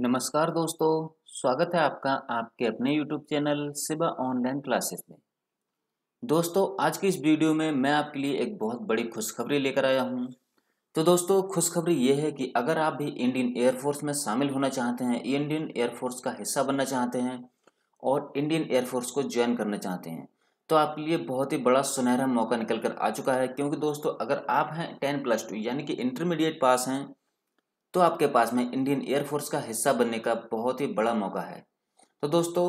नमस्कार दोस्तों स्वागत है आपका आपके अपने YouTube channel Siba online classes में दोस्तों आज की इस वीडियो में मैं आपके लिए एक बहुत बड़ी खुशखबरी लेकर आया हूं तो दोस्तों खुशखबरी ये है कि अगर आप भी इंडियन एयरफोर्स में शामिल होना चाहते हैं इंडियन एयरफोर्स का हिस्सा बनना चाहते हैं और इंडियन एयरफोर्स को ज्वाइन करना चाहते हैं तो आपके लिए बहुत ही बड़ा सुनहरा मौका निकल कर आ चुका है क्योंकि दोस्तों अगर आप हैं टेन प्लस टू यानी कि इंटरमीडिएट पास हैं तो आपके पास में इंडियन एयरफोर्स का हिस्सा बनने का बहुत ही बड़ा मौका है तो दोस्तों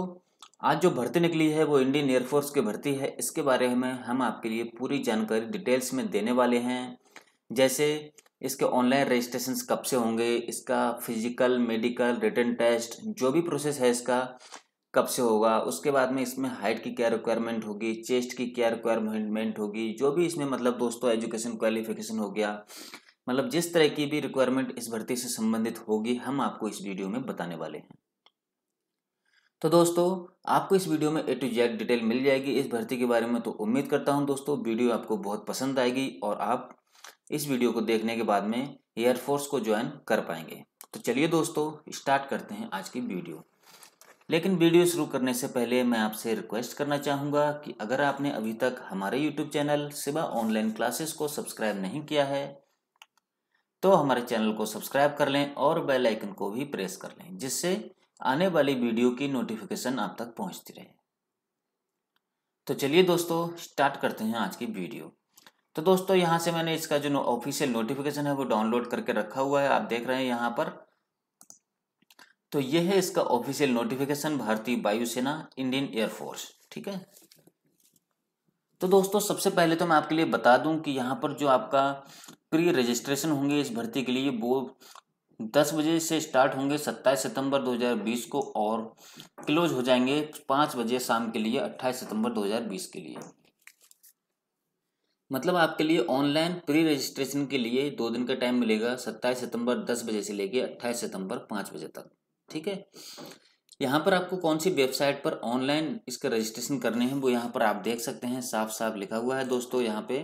आज जो भर्ती निकली है वो इंडियन एयरफोर्स की भर्ती है इसके बारे में हम आपके लिए पूरी जानकारी डिटेल्स में देने वाले हैं जैसे इसके ऑनलाइन रजिस्ट्रेशन कब से होंगे इसका फिजिकल मेडिकल रिटर्न टेस्ट जो भी प्रोसेस है इसका कब से होगा उसके बाद में इसमें हाइट की क्या रिक्वायरमेंट होगी चेस्ट की क्या रिक्वायरमेंट होगी जो भी इसमें मतलब दोस्तों एजुकेशन क्वालिफिकेशन हो गया मतलब जिस तरह की भी रिक्वायरमेंट इस भर्ती से संबंधित होगी हम आपको इस वीडियो में बताने वाले हैं तो दोस्तों आपको इस वीडियो में ए टू जेड डिटेल मिल जाएगी इस भर्ती के बारे में तो उम्मीद करता हूं दोस्तों वीडियो आपको बहुत पसंद आएगी और आप इस वीडियो को देखने के बाद में एयरफोर्स को ज्वाइन कर पाएंगे तो चलिए दोस्तों स्टार्ट करते हैं आज की वीडियो लेकिन वीडियो शुरू करने से पहले मैं आपसे रिक्वेस्ट करना चाहूँगा कि अगर आपने अभी तक हमारे YouTube channel Siva online classes को सब्सक्राइब नहीं किया है तो हमारे चैनल को सब्सक्राइब कर लें और बेल आइकन को भी प्रेस कर लें जिससे आने वाली वीडियो की नोटिफिकेशन आप तक पहुंचती रहे तो चलिए दोस्तों स्टार्ट करते हैं आज की वीडियो तो दोस्तों यहां से मैंने इसका जो ऑफिशियल नोटिफिकेशन है वो डाउनलोड करके रखा हुआ है आप देख रहे हैं यहाँ पर तो यह है इसका ऑफिशियल नोटिफिकेशन भारतीय वायुसेना इंडियन एयरफोर्स ठीक है तो दोस्तों सबसे पहले तो मैं आपके लिए बता दूं कि यहाँ पर जो आपका प्री रजिस्ट्रेशन होंगे इस भर्ती के लिए वो दस बजे से स्टार्ट होंगे सत्ताईस सितंबर 2020 को और क्लोज हो जाएंगे पाँच बजे शाम के लिए अट्ठाईस सितंबर 2020 के लिए मतलब आपके लिए ऑनलाइन प्री रजिस्ट्रेशन के लिए दो दिन का टाइम मिलेगा सत्ताईस सितंबर दस बजे से लेके अट्ठाईस सितंबर पाँच बजे तक ठीक है यहाँ पर आपको कौन सी वेबसाइट पर ऑनलाइन इसका रजिस्ट्रेशन करने हैं वो यहाँ पर आप देख सकते हैं साफ साफ लिखा हुआ है दोस्तों यहाँ पे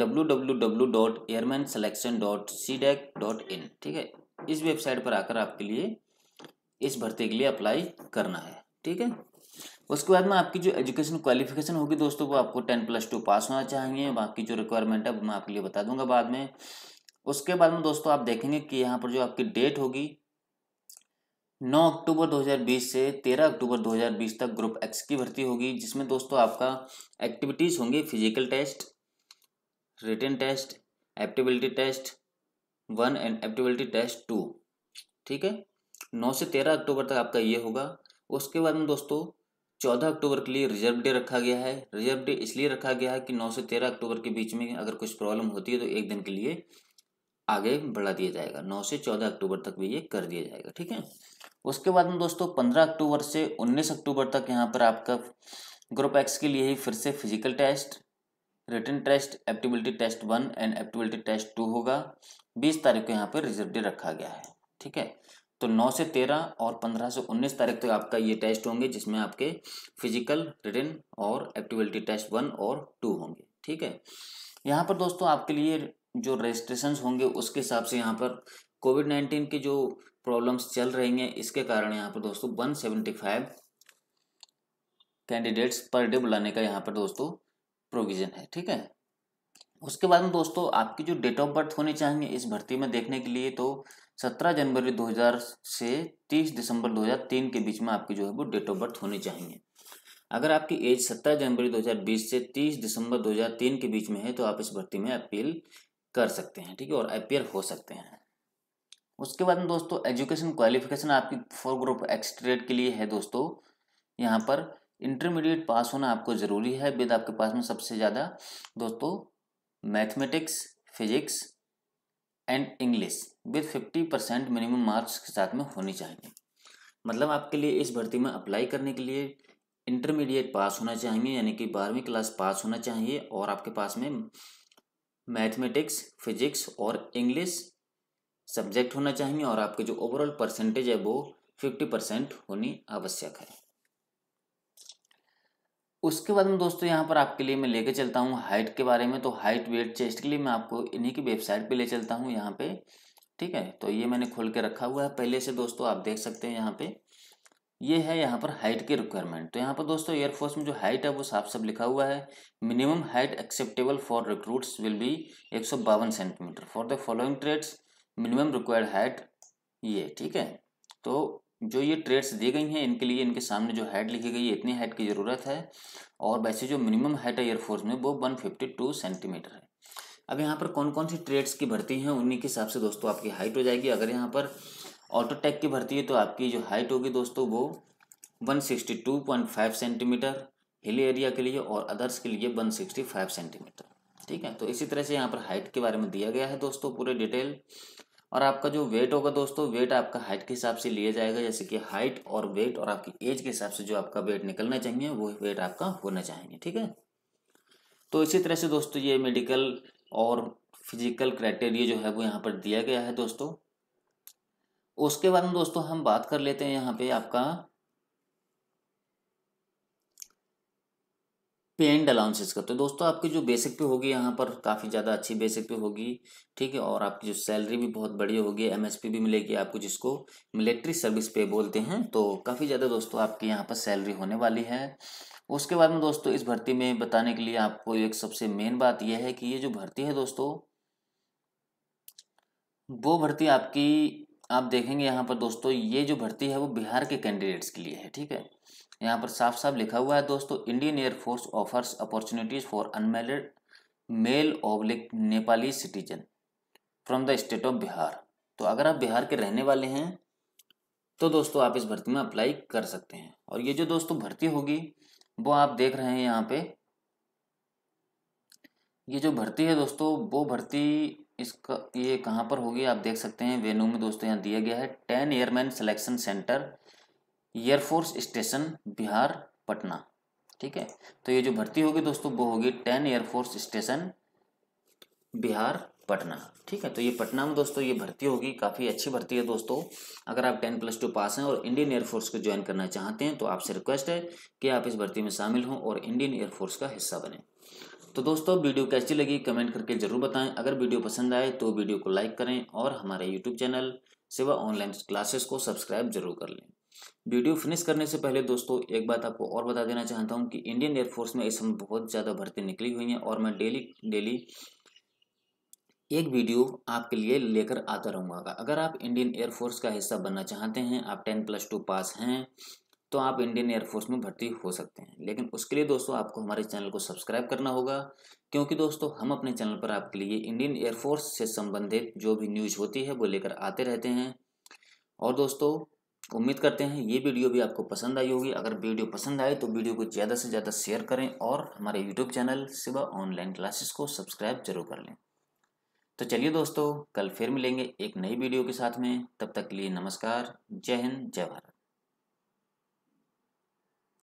W W W dot airman selection C DAC dot in ठीक है इस वेबसाइट पर आकर आपके लिए इस भर्ती के लिए अप्लाई करना है ठीक है उसके बाद में आपकी जो एजुकेशन क्वालिफिकेशन होगी दोस्तों वो आपको टेन प्लस टू पास होना चाहिए बाकी जो रिक्वायरमेंट है वो मैं आपके लिए बता दूंगा बाद में उसके बाद में दोस्तों आप देखेंगे कि यहाँ पर जो आपकी डेट होगी 9 अक्टूबर 2020 से 13 अक्टूबर 2020 तक ग्रुप एक्स की भर्ती होगी जिसमें दोस्तों आपका एक्टिविटीज़ होंगे physical test written test एप्टिबिलिटी test one and एप्टिबिलिटी test to ठीक है 9 से 13 अक्टूबर तक आपका ये होगा उसके बाद में दोस्तों चौदह अक्टूबर के लिए रिजर्व डे रखा गया है रिजर्व डे इसलिए रखा गया है कि नौ से तेरह अक्टूबर के बीच में अगर कुछ प्रॉब्लम होती है तो एक दिन के लिए आगे बढ़ा दिया जाएगा नौ से चौदह अक्टूबर तक भी ये कर दिया जाएगा ठीक है उसके बाद में दोस्तों पंद्रह अक्टूबर से उन्नीस अक्टूबर तक यहाँ पर आपका ग्रुप एक्स के लिए ही फिर से physical test written test एप्टिबिलिटी test one and एप्टिबिलिटी test to होगा बीस तारीख को यहाँ पर रिजर्व डे रखा गया है ठीक है तो नौ से तेरह और पंद्रह से उन्नीस तारीख तक तो आपका ये टेस्ट होंगे जिसमें आपके फिजिकल रिटर्न और एक्टिविटी टेस्ट वन और टू होंगे ठीक है यहाँ पर दोस्तों आपके लिए जो रजिस्ट्रेशन होंगे उसके हिसाब से यहाँ पर कोविड नाइन्टीन के जो प्रॉब्लम्स चल रही हैं इसके कारण यहाँ पर दोस्तों 175 कैंडिडेट्स पर डे बुलाने का यहाँ पर दोस्तों प्रोविज़न है ठीक है उसके बाद में दोस्तों आपकी जो डेट ऑफ बर्थ होनी चाहिए इस भर्ती में देखने के लिए तो 17 जनवरी 2000 से 30 दिसंबर 2003 के बीच में आपकी जो है वो डेट ऑफ बर्थ होनी चाहिए अगर आपकी एज 17 जनवरी 2020 से 30 दिसंबर 2003 के बीच में है तो आप इस भर्ती में अपील कर सकते हैं ठीक है और अपेयर हो सकते हैं उसके बाद में दोस्तों एजुकेशन क्वालिफिकेशन आपकी फोर ग्रुप एक्स ट्रेड के लिए है दोस्तों यहाँ पर इंटरमीडिएट पास होना आपको ज़रूरी है विद आपके पास में सबसे ज़्यादा दोस्तों mathematics physics and English with fifty percent minimum marks के साथ में होनी चाहिए मतलब आपके लिए इस भर्ती में अप्लाई करने के लिए इंटरमीडिएट पास होना चाहिए यानी कि बारहवीं क्लास पास होना चाहिए और आपके पास में मैथमेटिक्स फिजिक्स और इंग्लिश सब्जेक्ट होना चाहिए और आपके जो ओवरऑल परसेंटेज है वो फिफ्टी परसेंट होनी आवश्यक है उसके बाद में दोस्तों यहाँ पर आपके लिए मैं लेके चलता हूँ हाइट के बारे में तो हाइट वेट चेस्ट के लिए मैं आपको इन्हीं की वेबसाइट पे ले चलता हूँ यहाँ पे ठीक है तो ये मैंने खोल के रखा हुआ है पहले से दोस्तों आप देख सकते हैं यहाँ पे ये है यहाँ पर हाइट की रिक्वायरमेंट तो यहाँ पर दोस्तों एयरफोर्स में जो हाइट है वो साफ साफ लिखा हुआ है minimum height acceptable for recruits will be एक सौ बावन centimetre for the following trades minimum required height ये ठीक है तो जो ये ट्रेड्स दी गई हैं इनके लिए इनके सामने जो हाइट लिखी गई है इतनी हाइट की ज़रूरत है और वैसे जो मिनिमम हाइट है एयरफोर्स में वो 152 सेंटीमीटर है अब यहाँ पर कौन कौन सी ट्रेड्स की भर्ती हैं उन्हीं के हिसाब से दोस्तों आपकी हाइट हो जाएगी अगर यहाँ पर ऑटोटेक की भर्ती है तो आपकी जो हाइट होगी दोस्तों वो फाइव सेंटीमीटर हिली एरिया के लिए और अदर्स के लिए फाइव सेंटीमीटर ठीक है तो इसी तरह से यहाँ पर हाइट के बारे में दिया गया है दोस्तों पूरे डिटेल और आपका जो वेट होगा दोस्तों वेट आपका हाइट के हिसाब से लिया जाएगा जैसे कि हाइट और वेट और आपकी एज के हिसाब से जो आपका वेट निकलना चाहिए वो वेट आपका होना चाहिए ठीक है तो इसी तरह से दोस्तों ये मेडिकल और फिजिकल क्राइटेरिया जो है वो यहाँ पर दिया गया है दोस्तों उसके बाद में दोस्तों हम बात कर लेते हैं यहाँ पे आपका पे एंड अलाउंसेस करते हैं दोस्तों आपकी जो बेसिक पे होगी यहाँ पर काफ़ी ज़्यादा अच्छी बेसिक पे होगी ठीक है और आपकी जो सैलरी भी बहुत बढ़िया होगी एमएसपी भी मिलेगी आपको जिसको मिलिट्री सर्विस पे बोलते हैं तो काफ़ी ज़्यादा दोस्तों आपकी यहाँ पर सैलरी होने वाली है उसके बाद में दोस्तों इस भर्ती में बताने के लिए आपको एक सबसे मेन बात यह है कि ये जो भर्ती है दोस्तों वो भर्ती आपकी आप देखेंगे यहाँ पर दोस्तों ये जो भर्ती है वो बिहार के कैंडिडेट्स के लिए है ठीक है यहाँ पर साफ साफ लिखा हुआ है दोस्तों Indian air force offers opportunities for unmarried male oblique Nepali citizen from the state of Bihar तो अगर आप बिहार के रहने वाले हैं तो दोस्तों आप इस भर्ती में अप्लाई कर सकते हैं और ये जो दोस्तों भर्ती होगी वो आप देख रहे हैं यहाँ पे ये जो भर्ती है दोस्तों वो भर्ती इसका ये कहाँ पर होगी आप देख सकते हैं वेन्यू में दोस्तों यहाँ दिया गया है ten airman selection centre air force station Bihar Patna ठीक है तो ये जो भर्ती होगी दोस्तों वो होगी ten air force station Bihar Patna ठीक है तो ये पटना में दोस्तों ये भर्ती होगी काफ़ी अच्छी भर्ती है दोस्तों अगर आप टेन प्लस टू पास हैं और इंडियन एयरफोर्स को ज्वाइन करना चाहते हैं तो आपसे रिक्वेस्ट है कि आप इस भर्ती में शामिल हों और इंडियन एयरफोर्स का हिस्सा बने तो दोस्तों वीडियो कैसी लगी कमेंट करके ज़रूर बताएं अगर वीडियो पसंद आए तो वीडियो को लाइक करें और हमारे YouTube channel Seva online classes को सब्सक्राइब जरूर कर लें वीडियो फिनिश करने से पहले दोस्तों एक बात आपको और बता देना चाहता हूं कि इंडियन एयरफोर्स में इस समय बहुत ज़्यादा भर्ती निकली हुई हैं और मैं डेली डेली एक वीडियो आपके लिए लेकर आता रहूँगा अगर आप इंडियन एयरफोर्स का हिस्सा बनना चाहते हैं आप टेन प्लस टू पास हैं तो आप इंडियन एयरफोर्स में भर्ती हो सकते हैं लेकिन उसके लिए दोस्तों आपको हमारे चैनल को सब्सक्राइब करना होगा क्योंकि दोस्तों हम अपने चैनल पर आपके लिए इंडियन एयरफोर्स से संबंधित जो भी न्यूज होती है वो लेकर आते रहते हैं और दोस्तों उम्मीद करते हैं ये वीडियो भी आपको पसंद आई होगी अगर वीडियो पसंद आए तो वीडियो को ज़्यादा से ज़्यादा शेयर करें और हमारे YouTube channel Siva online classes को सब्सक्राइब जरूर कर लें तो चलिए दोस्तों कल फिर मिलेंगे एक नई वीडियो के साथ में तब तक के लिए नमस्कार जय हिंद जय भारत